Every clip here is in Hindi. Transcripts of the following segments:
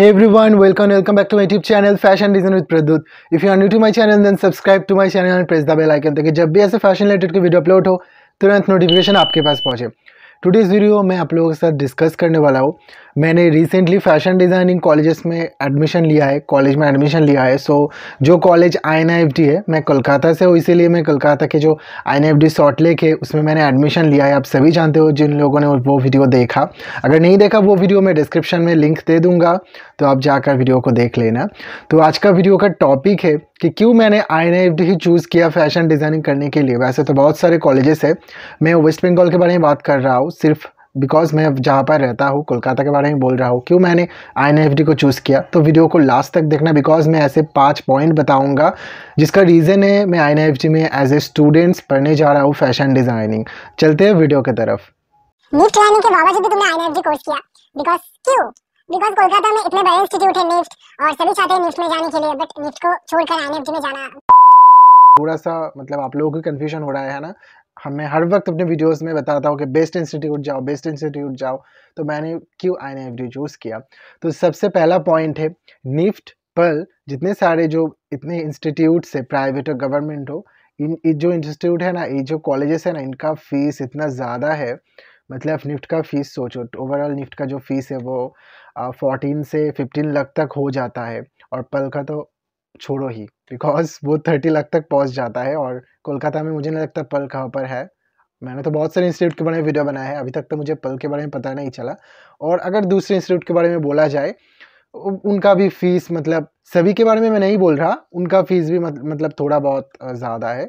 Hey everyone, welcome welcome back to my YouTube channel Fashion Design with Pradut. If you are new to my channel then subscribe to my channel and press the bell icon ताकि जब भी ऐसे fashion related के video upload हो तुरंत notification आपके पास पहुँचे. Today's video मैं आप लोगों के साथ discuss करने वाला हूँ मैंने रिसेंटली फैशन डिज़ाइनिंग कॉलेजेस में एडमिशन लिया है कॉलेज में एडमिशन लिया है सो so, जो कॉलेज आई है मैं कोलकाता से हूँ इसीलिए मैं कोलकाता के जो आई एन शॉर्ट लेक है उसमें मैंने एडमिशन लिया है आप सभी जानते हो जिन लोगों ने वो वीडियो देखा अगर नहीं देखा वो वीडियो मैं डिस्क्रिप्शन में लिंक दे दूँगा तो आप जाकर वीडियो को देख लेना तो आज का वीडियो का टॉपिक है कि क्यों मैंने आई ही चूज़ किया फैशन डिज़ाइनिंग करने के लिए वैसे तो बहुत सारे कॉलेजेस है मैं वेस्ट बंगाल के बारे में बात कर रहा हूँ सिर्फ बिकॉज मैं जहाँ पर रहता हूँ कोलकाता के बारे में बोल रहा हूँ क्यों मैंने आई को चूज़ किया तो वीडियो को लास्ट तक देखना बिकॉज मैं ऐसे पाँच पॉइंट बताऊँगा जिसका रीज़न है मैं आई में एज ए स्टूडेंट्स पढ़ने जा रहा हूँ फैशन डिज़ाइनिंग चलते हैं वीडियो की तरफ ट्रेनिंग के बावजूद भी तुमने कोर्स किया बिकॉज क्यों बिकॉज कोलकाता में इतने बड़े इंस्टीट्यूट है निफ्ट और सभी चाहते हैं निफ्ट में जाने के लिए बट निफ्ट को छोड़कर में जाना थोड़ा सा मतलब आप लोगों को कन्फ्यूजन हो रहा है ना हमें हर वक्त अपने वीडियोस में बताता हूँ कि बेस्ट इंस्टीट्यूट जाओ बेस्ट इंस्टीट्यूट जाओ तो मैंने क्यों आई एन चूज़ किया तो सबसे पहला पॉइंट है निफ्ट पर जितने सारे जो इतने इंस्टीट्यूट है प्राइवेट और गवर्नमेंट हो इन जो इंस्टीट्यूट है ना ये जो कॉलेजेस है ना इनका फ़ीस इतना ज़्यादा है मतलब निफ्ट का फ़ीस सोचो ओवरऑल निफ्ट का जो फ़ीस है वो फोर्टीन से फिफ्टीन लाख तक हो जाता है और पल का तो छोड़ो ही बिकॉज वो थर्टी लाख तक पहुंच जाता है और कोलकाता में मुझे नहीं लगता पल कहाँ पर है मैंने तो बहुत सारे इंस्टीट्यूट के बारे में वीडियो बनाया है अभी तक तो मुझे पल के बारे में पता नहीं चला और अगर दूसरे इंस्टीट्यूट के बारे में बोला जाए उनका भी फीस मतलब सभी के बारे में मैं नहीं बोल रहा उनका फीस भी मतलब थोड़ा बहुत ज़्यादा है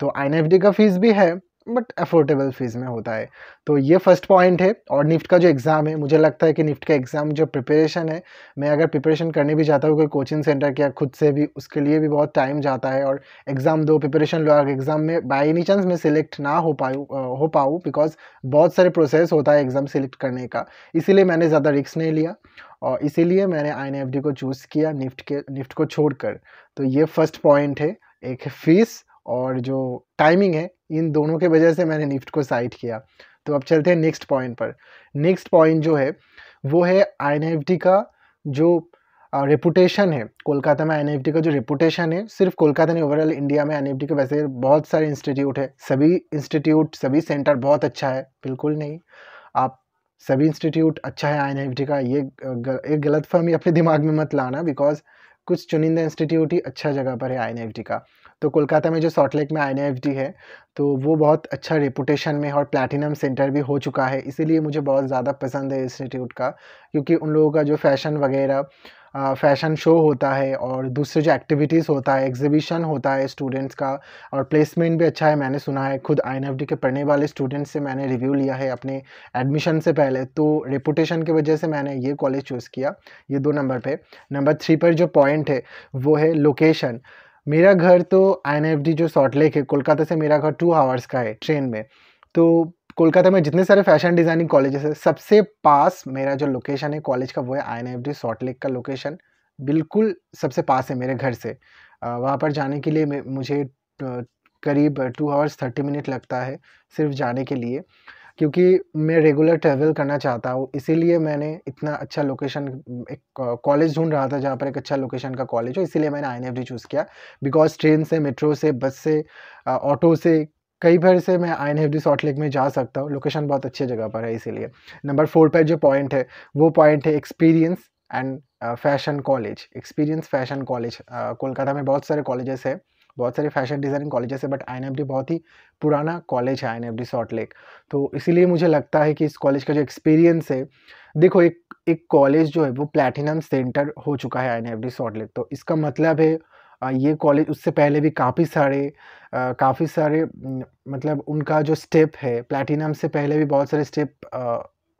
तो आई का फीस भी है बट अफोर्डेबल फीस में होता है तो ये फर्स्ट पॉइंट है और निफ्ट का जो एग्ज़ाम है मुझे लगता है कि निफ्ट का एग्ज़ाम जो प्रिपरेशन है मैं अगर प्रिपरेशन करने भी जाता हूँ कोई कोचिंग सेंटर के या खुद से भी उसके लिए भी बहुत टाइम जाता है और एग्ज़ाम दो प्रिपरेशन लो अगर एग्ज़ाम में बाई एनी चांस मैं सिलेक्ट ना हो पाऊँ हो पाऊँ बिकॉज बहुत सारे प्रोसेस होता है एग्ज़ाम सिलेक्ट करने का इसीलिए मैंने ज़्यादा रिक्स नहीं लिया और इसीलिए मैंने आई को चूज़ किया निफ्ट के निफ्ट को छोड़ तो ये फर्स्ट पॉइंट है एक फीस और जो टाइमिंग है इन दोनों के वजह से मैंने निफ्ट को साइड किया तो अब चलते हैं नेक्स्ट पॉइंट पर नेक्स्ट पॉइंट जो है वो है आई का जो रेपुटेशन है कोलकाता में आई का जो रेपुटेशन है सिर्फ कोलकाता नहीं ओवरऑल इंडिया में आई के वैसे बहुत सारे इंस्टीट्यूट है सभी इंस्टीट्यूट सभी सेंटर बहुत अच्छा है बिल्कुल नहीं आप सभी इंस्टीट्यूट अच्छा है आई का ये एक गलत फहमी अपने दिमाग में मत लाना बिकॉज कुछ चुनिंदा इंस्टीट्यूट ही अच्छा जगह पर है आई का तो कोलकाता में जो लेक में आई है तो वो बहुत अच्छा रेपुटेशन में और प्लैटिनम सेंटर भी हो चुका है इसीलिए मुझे बहुत ज़्यादा पसंद है इंस्टीट्यूट का क्योंकि उन लोगों का जो फैशन वगैरह फैशन शो होता है और दूसरे जो एक्टिविटीज़ होता है एग्जीबिशन होता है स्टूडेंट्स का और प्लेसमेंट भी अच्छा है मैंने सुना है खुद आई के पढ़ने वाले स्टूडेंट्स से मैंने रिव्यू लिया है अपने एडमिशन से पहले तो रिपोटेशन की वजह से मैंने ये कॉलेज चूज़ किया ये दो नंबर पे नंबर थ्री पर जो पॉइंट है वो है लोकेशन मेरा घर तो आई जो सॉल्ट लेक है कोलकाता से मेरा घर टू आवर्स का है ट्रेन में तो कोलकाता में जितने सारे फैशन डिज़ाइनिंग कॉलेजेस है सबसे पास मेरा जो लोकेशन है कॉलेज का वो है I N F D Salt Lake का लोकेशन बिल्कुल सबसे पास है मेरे घर से वहाँ पर जाने के लिए मुझे करीब टू आवर्स थर्टी मिनट लगता है सिर्फ जाने के लिए क्योंकि मैं रेगुलर ट्रैवल करना चाहता हूँ इसीलिए मैंने इतना अच्छा लोकेशन एक कॉलेज ढूंढ रहा था जहाँ पर एक अच्छा लोकेशन का कॉलेज हो इसीलिए मैंने आई एन चूज़ किया बिकॉज ट्रेन से मेट्रो से बस से ऑटो से कई बार से मैं I N F D Salt Lake में जा सकता हूँ लोकेशन बहुत अच्छी जगह पर है इसीलिए नंबर फोर पर जो पॉइंट है वो पॉइंट है experience and fashion college experience fashion college Kolkata में बहुत सारे कॉलेजेस है बहुत सारे फैशन डिज़ाइनिंग कॉलेजेस है बट आई बहुत ही पुराना कॉलेज है आई सॉल्ट लेक तो इसीलिए मुझे लगता है कि इस कॉलेज का जो एक्सपीरियंस है देखो एक एक कॉलेज जो है वो प्लेटिनम सेंटर हो चुका है आई एन सॉल्ट लेक तो इसका मतलब है ये कॉलेज उससे पहले भी काफ़ी सारे काफ़ी सारे मतलब उनका जो स्टेप है प्लैटिनम से पहले भी बहुत सारे स्टेप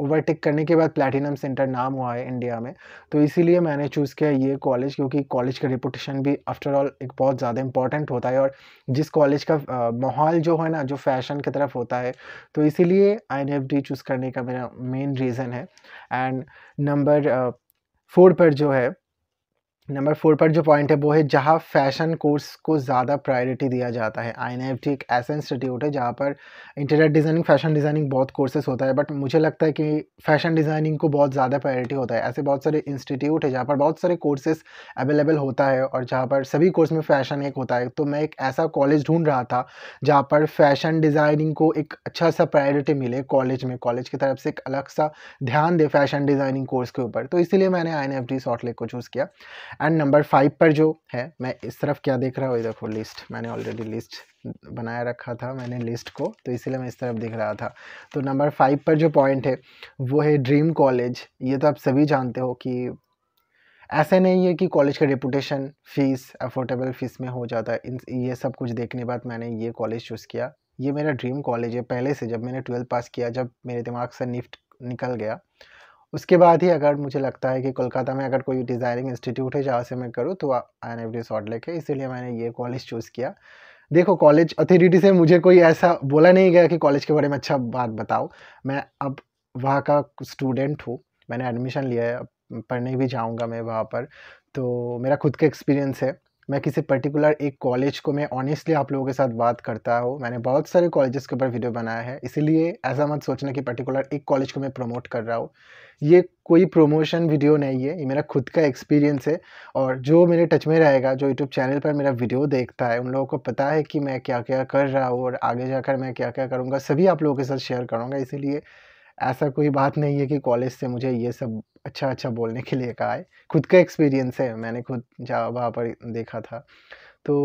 ओवरटेक करने के बाद प्लेटिनम सेंटर नाम हुआ है इंडिया में तो इसीलिए मैंने चूज़ किया ये कॉलेज क्योंकि कॉलेज का रिपोटेशन भी आफ्टर ऑल एक बहुत ज़्यादा इंपॉर्टेंट होता है और जिस कॉलेज का माहौल जो है ना जो फैशन की तरफ होता है तो इसीलिए आई चूज़ करने का मेरा मेन रीज़न है एंड नंबर फोर पर जो है नंबर फोर पर जो पॉइंट है वो है जहाँ फैशन कोर्स को ज़्यादा प्रायोरिटी दिया जाता है आई एन एफ टी एक ऐसा इंस्टीट्यूट है जहाँ पर इंटरनेट डिज़ाइनिंग फैशन डिज़ाइनिंग बहुत कोर्सेज होता है बट मुझे लगता है कि फैशन डिज़ाइनिंग को बहुत ज़्यादा प्रायोरिटी होता है ऐसे बहुत सारे इंस्टीट्यूट है जहाँ पर बहुत सारे कोर्सेस अवेलेबल होता है और जहाँ पर सभी कोर्स में फ़ैशन एक होता है तो मैं एक ऐसा कॉलेज ढूंढ रहा था जहाँ पर फैशन डिज़ाइनिंग को एक अच्छा सा प्रायोरिटी मिले कॉलेज में कॉलेज की तरफ से एक अलग सा ध्यान दे फैशन डिज़ाइनिंग कोर्स के ऊपर तो इसीलिए मैंने I N F T Salt Lake को चूज़ किया एंड नंबर फाइव पर जो है मैं इस तरफ क्या देख रहा हूँ देखो लिस्ट मैंने ऑलरेडी लिस्ट बनाया रखा था मैंने लिस्ट को तो इसीलिए मैं इस तरफ देख रहा था तो नंबर फाइव पर जो पॉइंट है वो है ड्रीम कॉलेज ये तो आप सभी जानते हो कि ऐसे नहीं है कि कॉलेज का रेपुटेशन फ़ीस अफोर्डेबल फ़ीस में हो जाता है इन ये सब कुछ देखने के बाद मैंने ये कॉलेज चूज़ किया ये मेरा ड्रीम कॉलेज है पहले से जब मैंने ट्वेल्थ पास किया जब मेरे दिमाग से निफ्ट निकल गया उसके बाद ही अगर मुझे लगता है कि कोलकाता में अगर कोई डिज़ायरिंग इंस्टीट्यूट है जहाँ से मैं करूँ तो आई एन एफ डी लेके लेक इसीलिए मैंने ये कॉलेज चूज़ किया देखो कॉलेज अथॉरिटी से मुझे कोई ऐसा बोला नहीं गया कि कॉलेज के बारे में अच्छा बात बताओ मैं अब वहाँ का स्टूडेंट हूँ मैंने एडमिशन लिया है पढ़ने भी जाऊँगा मैं वहाँ पर तो मेरा खुद का एक्सपीरियंस है मैं किसी पर्टिकुलर एक कॉलेज को मैं ऑनेस्टली आप लोगों के साथ बात करता हूँ मैंने बहुत सारे कॉलेजेस के ऊपर वीडियो बनाया है इसीलिए ऐसा मत सोचना कि पर्टिकुलर एक कॉलेज को मैं प्रमोट कर रहा हूँ ये कोई प्रोमोशन वीडियो नहीं है ये मेरा खुद का एक्सपीरियंस है और जो मेरे टच में रहेगा जो यूट्यूब चैनल पर मेरा वीडियो देखता है उन लोगों को पता है कि मैं क्या क्या कर रहा हूँ और आगे जाकर मैं क्या क्या करूँगा सभी आप लोगों के साथ शेयर करूँगा इसीलिए ऐसा कोई बात नहीं है कि कॉलेज से मुझे ये सब अच्छा अच्छा बोलने के लिए कहा है खुद का एक्सपीरियंस है मैंने खुद जा वहाँ पर देखा था तो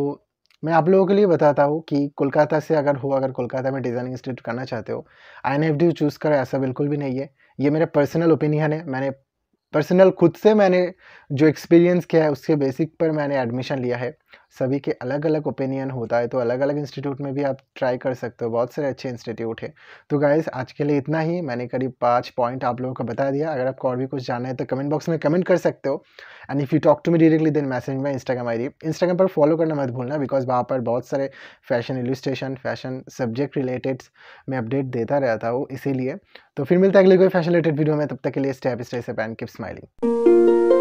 मैं आप लोगों के लिए बताता हूँ कि कोलकाता से अगर हो अगर कोलकाता में डिज़ाइनिंग इंस्टीट्यूट करना चाहते हो I N F D choose करो ऐसा बिल्कुल भी नहीं है ये मेरा पर्सनल ओपिनियन है मैंने पर्सनल खुद से मैंने जो एक्सपीरियंस किया है उसके बेसिक पर मैंने एडमिशन लिया है सभी के अलग अलग ओपिनियन होता है तो अलग अलग इंस्टीट्यूट में भी आप ट्राई कर सकते हो बहुत सारे अच्छे इंस्टीट्यूट हैं तो गाइज़ आज के लिए इतना ही मैंने करीब पाँच पॉइंट आप लोगों को बता दिया अगर आपको और भी कुछ जानना है तो कमेंट बॉक्स में कमेंट कर सकते हो and if you talk to me directly then message में इंस्टाग्राम आई इंस्टाग्राम पर फॉलो करना मत भूलना बिकॉज वहाँ पर बहुत सारे fashion illustration fashion subject related मैं अपडेट देता रहता हूँ इसीलिए तो फिर मिलता है अगले कोई फैशन रिलेटेड वीडियो में तब तक के लिए स्टेप स्टेप से किप स्माइलिंग